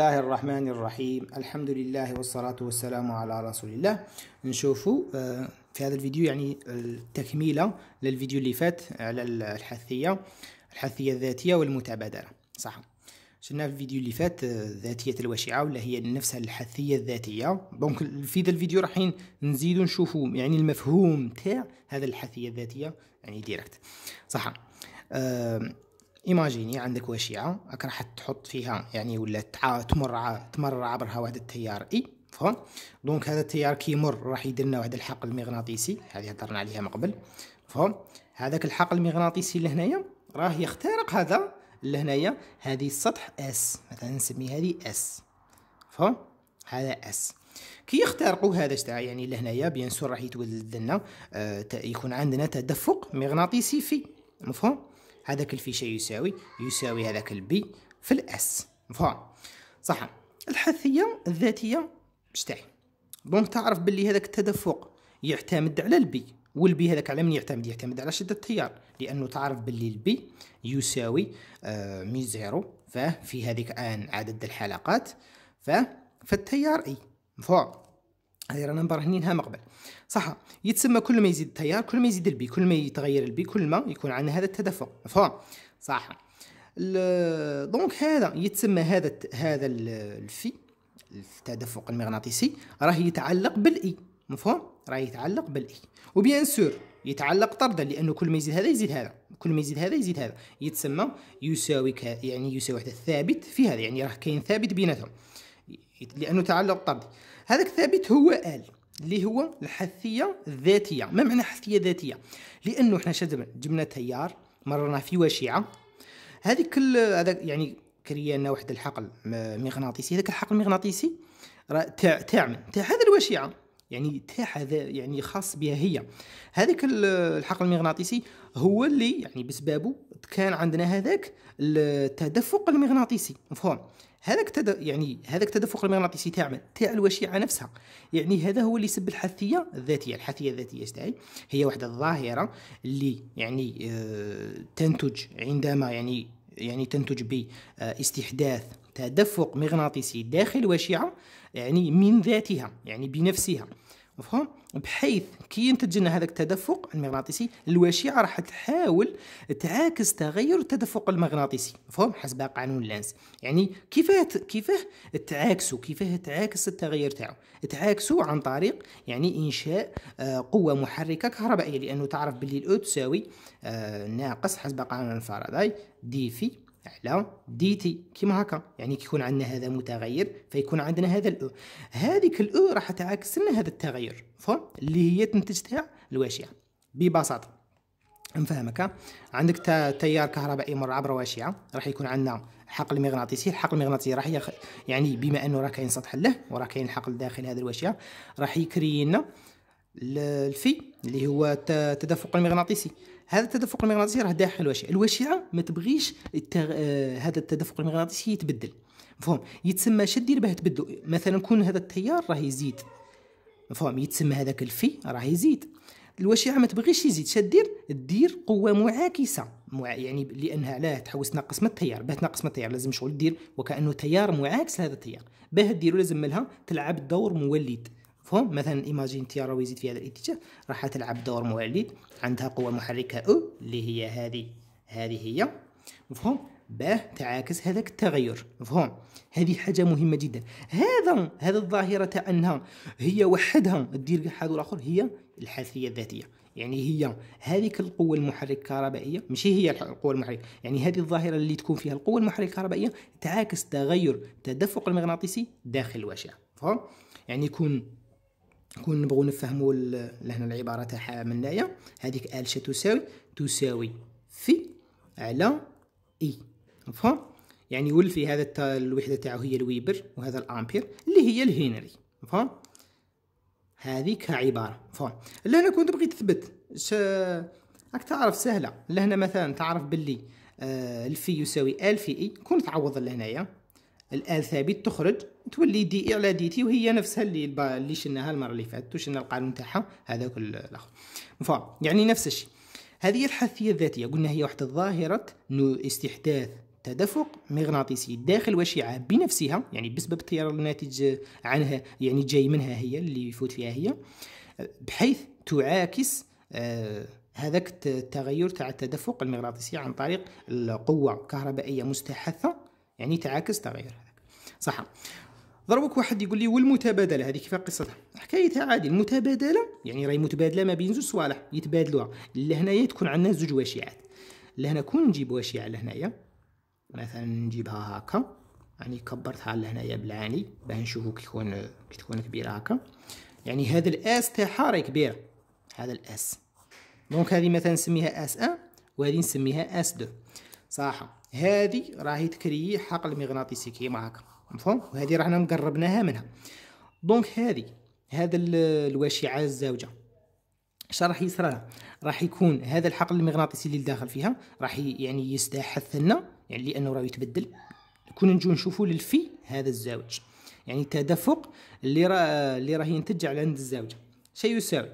الله الرحمن الرحيم الحمد لله والصلاة والسلام على رسول الله نشوفوا آه، في هذا الفيديو يعني التكميلة للفيديو اللي فات على الحثية الحثية الذاتية والمتبادلة صح شفنا في الفيديو اللي فات آه، ذاتية الواشعة ولا هي نفسها الحثية الذاتية دونك في هذا الفيديو راح نزيدو نشوفوا يعني المفهوم تاع هذا الحثية الذاتية يعني ديريكت صح أه ايماجيني عندك وشيعة راك راح تحط فيها يعني ولا تمر تمر عبرها واحد التيار اي فهم دونك هذا التيار كي يمر راح يدير لنا واحد الحقل المغناطيسي هذه هضرنا عليها من قبل فهم هذاك الحقل المغناطيسي لهنايا راه يخترق هذا لهنايا هذه السطح اس مثلا نسمي هذه اس فهم هذا اس كي يخترقوا هذا تاع يعني لهنايا بيان سور راح يتولد لنا آه يكون عندنا تدفق مغناطيسي في مفهوم هذاك الفي شيء يساوي يساوي هذاك البي في الاس مفهوم صح الحثية الذاتية تاعي دونك تعرف باللي هذاك التدفق يعتمد على البي والبي هذاك على من يعتمد يعتمد على شدة التيار لأنه تعرف باللي البي يساوي آه مي زيرو ففي هذيك آن عدد الحلقات ف فالتيار اي مفهوم هذه رانا مبرهنينها من قبل صح يتسمى كل ما يزيد التيار كل ما يزيد البي كل ما يتغير البي كل ما يكون عندنا هذا التدفق مفهوم صح دونك هذا يتسمى هذا هذا الفي التدفق المغناطيسي راه يتعلق بالاي مفهوم راه يتعلق بالاي وبيان سور يتعلق طردا لانه كل ما يزيد هذا يزيد هذا كل ما يزيد هذا يزيد هذا يتسمى يساوي يعني يساوي هذا الثابت في هذا يعني راه كاين ثابت بيناتهم لانه تعلق طردي هذاك ثابت هو ال اللي هو الحثيه الذاتيه ما معنى حثيه ذاتيه لانه احنا شدنا جبنا تيار مررنا في واشعه كل هذا يعني كرينا واحد الحقل آه، مغناطيسي هذاك الحقل المغناطيسي راه تاع تاع من تاع هذا الواشعه يعني تاعها يعني خاص بها هي هذاك الحقل المغناطيسي هو اللي يعني بسبابه كان عندنا هذاك التدفق المغناطيسي مفهوم هذاك تد... يعني هذاك التدفق المغناطيسي تاع تاع الوشيعه نفسها يعني هذا هو اللي يسبب الحثيه الذاتيه الحثيه الذاتيه تاعي هي واحد الظاهره اللي يعني آه، تنتج عندما يعني يعني تنتج باستحداث آه، تدفق مغناطيسي داخل وشيعة يعني من ذاتها يعني بنفسها مفهوم بحيث كي ينتج لنا هذاك التدفق المغناطيسي الوشيعه راح تحاول تعاكس تغير التدفق المغناطيسي مفهوم حسب قانون لانس يعني كيفاه كيفاه تعاكسو كيفاه تعاكس التغير تاعو تعاكسو عن طريق يعني انشاء آه، قوه محركه كهربائيه لانه تعرف باللي الاو تساوي آه، ناقص حسب قانون الفاراداي دي في على دي تي كيما هكا يعني كيكون عندنا هذا متغير فيكون عندنا هذا الاو هذيك الاو راح تعكس لنا هذا التغير فهم اللي هي تنتجتها الواشيه ببساطه نفهمك عندك تيار كهربائي مر عبر واشعه راح يكون عندنا حقل مغناطيسي الحقل المغناطيسي راح يخ... يعني بما انه راه كاين سطح له وراه كاين الحقل داخل هذه الواشعه راح يكري لنا الفي اللي هو التدفق المغناطيسي هذا التدفق المغناطيسي راه داخل الوشيعة الوشيعة ما تبغيش التغ... آه هذا التدفق المغناطيسي يتبدل مفهوم يتسمى شدير باه تبدل مثلا كون هذا التيار راه يزيد مفهوم يتسمى هذاك الفي راه يزيد الوشيعة ما تبغيش يزيد شدير دير قوه معاكسه مع يعني لانها علاه تحوس ناقص من التيار باه تنقص من التيار لازم شغل دير وكانه تيار معاكس لهذا التيار باه ديرو لازم لها تلعب دور مولد مفهوم مثلا ايماجين تي ويزيد يزيد في هذا الاتجاه راح تلعب دور مولد عندها قوه محركه او اللي هي هذه هذه هي مفهوم باه تعاكس هذاك التغير مفهوم هذه حاجة مهمة جدا هذا هذا الظاهرة تاع أنها هي وحدها دير حاجة الآخر هي الحاثية الذاتية يعني هي هذيك القوة المحركة الكهربائية ماشي هي القوة المحركة يعني هذه الظاهرة اللي تكون فيها القوة المحركة الكهربائية تعاكس تغير تدفق المغناطيسي داخل الواشعة فهم يعني يكون كون نبغوا نفهموا لهنا العباره تاعها من هنايا هذيك ال تساوي تساوي في على اي مفهوم يعني في هذا الوحده تاعو هي الويبر وهذا الامبير اللي هي الهنري مفهوم هذه كعباره مفهوم لهنا كنت بغيت تثبت راك تعرف سهله لهنا مثلا تعرف باللي آه الفي يساوي ال في اي كون تعوض لهنايا الان ثابت تخرج تولي دي اي على دي تي وهي نفسها اللي اللي شناها المره اللي فاتت وشنا القانون تاعها هذاك الاخر مفهوم يعني نفس الشيء هذه الحثية الذاتية قلنا هي واحد الظاهرة استحداث تدفق مغناطيسي داخل وشيعة بنفسها يعني بسبب التيار الناتج عنها يعني جاي منها هي اللي يفوت فيها هي بحيث تعاكس آه هذاك التغير تاع التدفق المغناطيسي عن طريق القوة كهربائية مستحثة يعني تعاكس تغير هذاك صح ضربك واحد يقول لي والمتبادله هذه كيف قصتها حكايتها عادي المتبادله يعني راهي متبادله ما بين زوج صوالح يتبادلوها لهنايا تكون عندنا زوج واشيعات لهنا كون نجيب واشيعه لهنايا مثلا نجيبها هكا يعني كبرتها لهنايا بالعاني باه نشوفو كي تكون كي تكون كبيره هكا يعني هذا الاس تاعها راهي كبيره هذا الاس دونك هذه مثلا نسميها اس 1 وهذه نسميها اس 2 صح هذه راهي تكري حقل مغناطيسي كيما هكا مفهوم وهذه راحنا مقربناها منها دونك هذه هذا الواشعه الزاوجه اش راح يصرى راح يكون هذا الحقل المغناطيسي اللي داخل فيها راح يعني يستحث لنا يعني لانه راه يتبدل كون نجو نشوفوا للفي هذا الزاوج يعني التدفق اللي راه اللي راه ينتج على عند الزاوجه شيء يساوي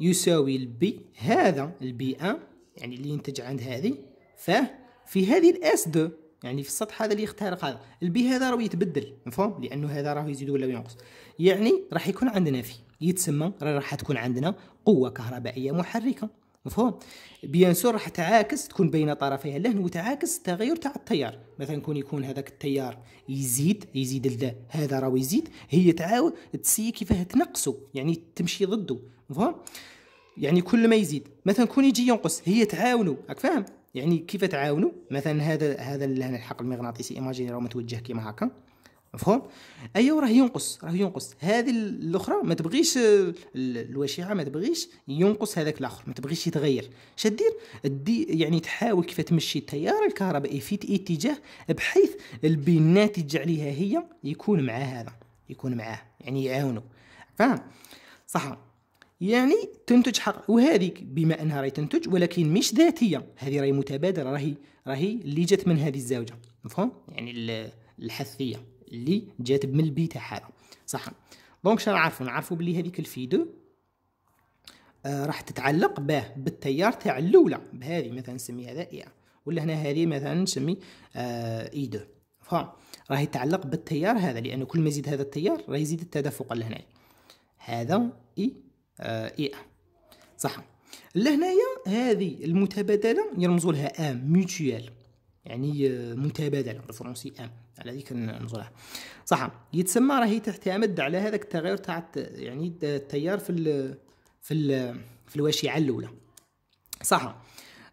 يساوي البي هذا البي ان يعني اللي ينتج عند هذه فاه في هذه الاس 2 يعني في السطح هذا اللي يخترق هذا البي هذا راه يتبدل مفهوم لانه هذا راه يزيد ولا ينقص يعني راح يكون عندنا في يتسمى راح تكون عندنا قوه كهربائيه محركه مفهوم بيان سور راح تعاكس تكون بين طرفيها لهن وتعاكس التغير تاع التيار مثلا كون يكون هذاك التيار يزيد يزيد لده هذا راه يزيد هي تعاود تسي كيفاه تنقصه يعني تمشي ضده مفهوم يعني كل ما يزيد مثلا كون يجي ينقص هي تعاونه راك فاهم يعني كيف تعاونوا مثلا هذا هذا الحق المغناطيسي ايماجيني راه متوجه كيما هكا مفهوم ايوا راه ينقص راه ينقص هذه الاخرى ما تبغيش الوشيعه ما تبغيش ينقص هذاك الاخر ما تبغيش يتغير شدير دي يعني تحاول كيف تمشي التيار الكهربائي في اتجاه بحيث البي الناتج عليها هي يكون مع هذا يكون معاه يعني يعاونوا فاهم صح يعني تنتج حق وهذيك بما انها راهي تنتج ولكن مش ذاتيه هذه راهي متبادله راهي راهي اللي جات من هذه الزوجه مفهوم يعني الحثيه اللي جات من البي حاله صح دونك شنو نعرفوا نعرفوا بلي هذيك الفي دو آه راح تتعلق به بالتيار تاع الاولى بهذه مثلا نسميها هذا اي ولا هنا هذه مثلا نسمي آه اي دو فهم راهي تتعلق بالتيار هذا لانه كل ما يزيد هذا التيار راه يزيد التدفق لهنا هذا اي آه، اي ام صح لهنايا هذه المتبادله يرمز لها ام ميوتيال يعني متبادله بالفرنسي ام على ذيك نزولها صح يتسمى راهي تعتمد على هذاك التغير تاع يعني التيار في الـ في الـ في الواشعه الاولى صح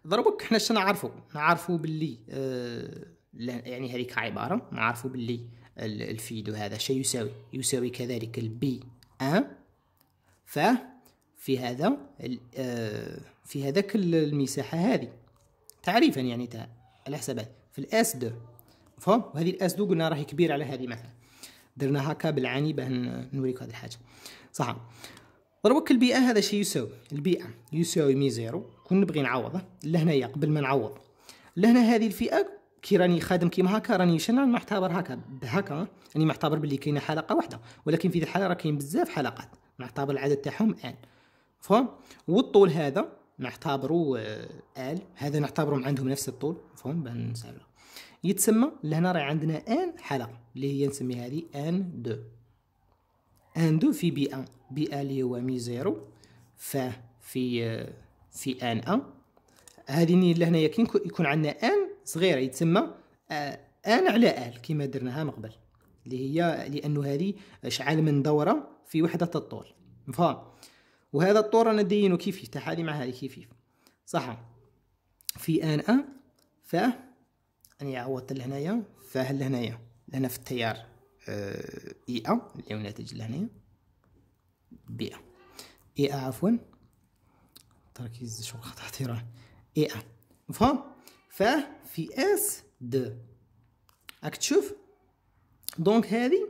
ضربك حنا شنو نعرفوا نعرفوا باللي آه يعني هذيك عباره نعرفوا باللي الفيدو هذا شيء يساوي يساوي كذلك البي ان ف في هذا آه، في هذاك المساحة هذه تعريفا يعني تاع الحسابات في الاس دو مفهوم وهذه الاس دو قلنا راهي كبيرة على هذه مثلا درنا هكا بالعاني باه نوريك هذه الحاجة صح ضربك البيئة هذا شيء يساوي البيئة يساوي مي زيرو كون نبغي نعوضه لهنايا قبل ما نعوض لهنا هذه الفئة كي راني خادم كيما هكا راني شنو نعتبر هكا بهكا راني معتبر باللي كاينه حلقه واحده ولكن في الحاله راه كاين بزاف حلقات نعتبر العدد تاعهم ان فهم والطول هذا نعتبره آه، ال هذا نعتبرهم عندهم نفس الطول فهم بنسالو يتسمى لهنا راه عندنا ان حلقه اللي هي نسميها هذه ان دو ان دو في بي ان بي ال هو مي زيرو فا في آه، في ان ا هذه لهنا يمكن يكون عندنا ان صغيره يتسمى آه، ان على ال كما درناها من قبل اللي هي لانه هذه شعال من دوره في وحده الطول مفهوم وهذا الطور أنا دينه كيفي تحالي مع هاي كيفي صح في آن أ ف أني عوضت لهنايا ف لهنايا لهنا في التيار آه، إي أ اللي هو ناتج لهنايا بي أ إي أ عفوا تركيز شغل خطأ تيرا إي أ مفهوم ف في اس دو راك تشوف دونك هذه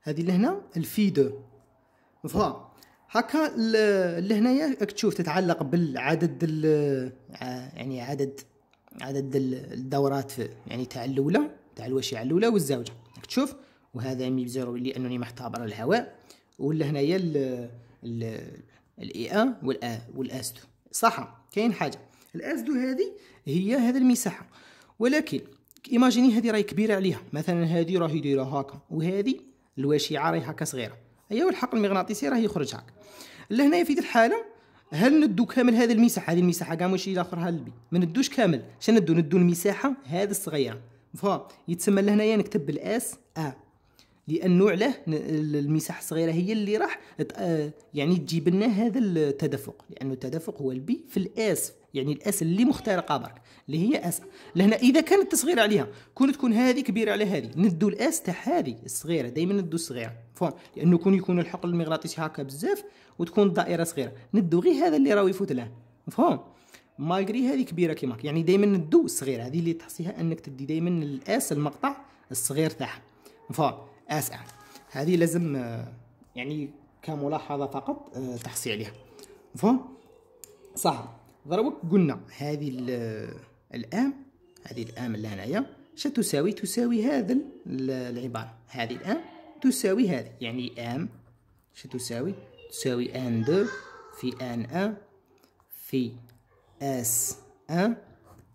هذه لهنا الفي دو مفهوم هكا لهنايا تشوف تتعلق بالعدد يعني عدد عدد الدورات يعني تاع الاولى تاع الوشيعه الاولى والزوجه تشوف وهذا مي بزيرو لانني محتبر الهواء ولا هنايا الاي ا والا والاستو صح كاين حاجه الاسدو هذه هي هذه المساحه ولكن ايماجيني هذه راهي كبيره عليها مثلا هذه راهي دايره هكا وهذه الواشعه راهي هكا صغيره ايوا الحقل المغناطيسي راه يخرج هكا لهنايا في ديك الحاله هل ندو كامل هذه المساحه هذه المساحه كاع ماشي الاخر هلبي ما ندوش كامل شنو ندو ندو المساحه هذه الصغيره يتسمى لهنايا نكتب بالاس ا آه. لانه علاه المساحه الصغيره هي اللي راح آه، يعني تجيب لنا هذا التدفق لانه التدفق هو البي في الاس يعني الاس اللي مخترقه برك اللي هي اس لهنا اذا كانت صغيرة عليها كون تكون هذه كبيره على هذه ندو الاس تاع هذه الصغيره دائما ندو الصغيره فهم لانه كون يكون الحقل المغناطيسي هكا بزاف وتكون الدائره صغيره ندو غير هذا اللي راهو يفوت له مفهوم مالغري هذه كبيره كيما يعني دائما ندو الصغيره هذه اللي تحصيها انك تدي دائما الاس المقطع الصغير تاعها مفهوم اس هذه لازم يعني كملاحظه فقط آه، تحصي عليها مفهوم صح ضربك قلنا هذه الام هذه الام اللي هنايا شتساوي تساوي هذا العبارة هذه الام تساوي هذه يعني ام شتساوي تساوي ان دو في ان ا في اس ان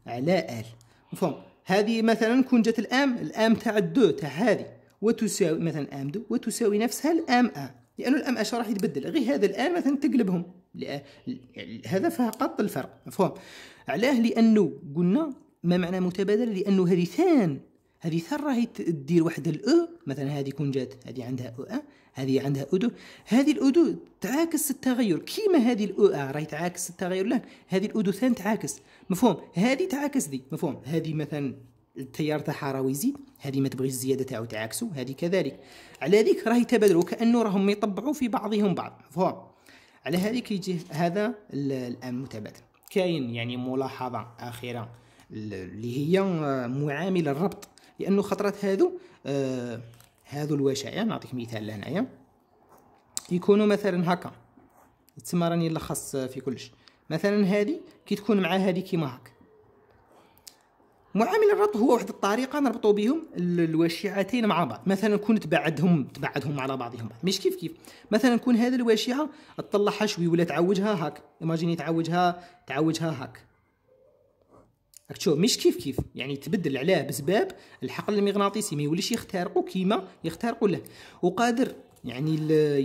على ال مفهوم هذه مثلا كون جات الام الام تاع الدو تاع هذه وتساوي مثلا ام دو وتساوي نفسها الام ا لانه الام ا راح يتبدل غير هذا الان مثلا تقلبهم هذا فقط الفرق مفهوم علاه لانه قلنا ما معنى متبادل لانه هذه ثان هذه ثان راهي تدير واحد الاو مثلا هذه كون جات هذه عندها او ا هذه عندها اودو هذه الاودو تعاكس التغير كيما هذه الاو ا آه، راهي تعاكس التغير لا هذه الاودو ثان تعاكس مفهوم هذه تعاكس دي مفهوم هذه مثلا التيار تاعها راهو يزيد هذه ما تبغيش الزياده تاعو تعاكسو هذه كذلك على ذيك راهي تبادل وكانه راهم يطبعوا في بعضهم بعض مفهوم على هذيك كيجي هذا المتبادل كاين يعني ملاحظه اخيره اللي هي آه، معامل الربط لانه خطرات هذو آه هذو الوشائع نعطيك مثال هنايا يكونوا مثلا هكا تما راني نلخص في كلش مثلا هذه كي تكون مع هذه كيما هكا معامل الربط هو واحد الطريقه نربطوا بهم الواشعتين مع بعض مثلا نكون تبعدهم تبعدهم على بعضهم مش كيف كيف مثلا نكون هذا الواشعه تطلعها شوي ولا تعوجها هاك ايماجيني تعوجها تعوجها هاك راك تشوف مش كيف كيف يعني تبدل علاه بسبب الحقل المغناطيسي ما يوليش يخترقوا كيما يخترقوا له وقادر يعني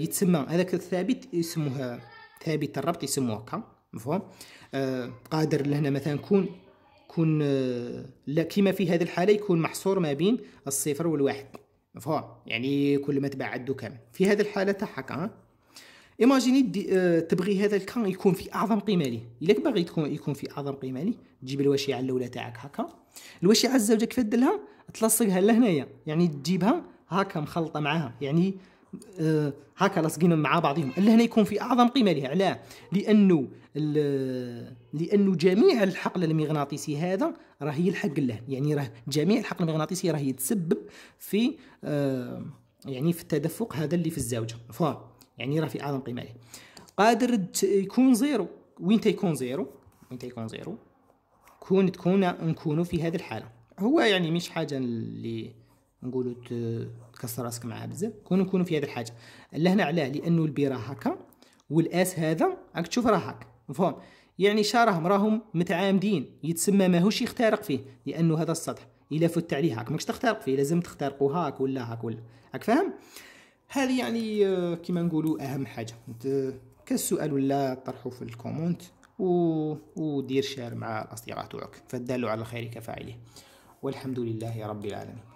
يتسمى هذاك الثابت يسموه ثابت الربط يسموه هكا مفهوم آه قادر لهنا مثلا نكون يكون لا كيما في هذه الحاله يكون محصور ما بين الصفر والواحد مفهوم يعني كل ما تبعدو كامل في هذه الحاله تاع هكا ايماجيني تبغي هذا الكان يكون في اعظم قيمه ليه الا باغي تكون يكون في اعظم قيمه ليه تجيب الوشيعه الاولى تاعك هكا الوشيعه الزوجه كيف تدلها تلصقها لهنايا يعني تجيبها هكا مخلطه معاها يعني آه، هكا لاصقينهم مع بعضهم اللي هنا يكون في اعظم قيمه لها علاه لانه لانه جميع الحقل المغناطيسي هذا راه يلحق له يعني راه جميع الحقل المغناطيسي راه يتسبب في آه، يعني في التدفق هذا اللي في الزوجه ف يعني راه في اعظم قيمه له قادر يكون زيرو وين تيكون زيرو وين تيكون زيرو كون تكون نكونوا في هذه الحاله هو يعني مش حاجه اللي نقولوا تكسر راسك معاه بزاف كون نكونوا في هذه الحاجه لهنا علاه لانه البي راه هكا والاس هذا راك تشوف راه هكا مفهوم يعني شراهم راهم متعامدين يتسمى ماهوش يخترق فيه لانه هذا السطح الا فت عليه هاك ماكش تخترق فيه لازم تخترقوا هاك ولا هاك ولا هاك فاهم هذه يعني آه، كما نقولوا اهم حاجه كالسؤال ولا طرحوا في الكومنت و... ودير شير مع الاصدقاء تاعك فدلوا على الخير كفاعله والحمد لله رب العالمين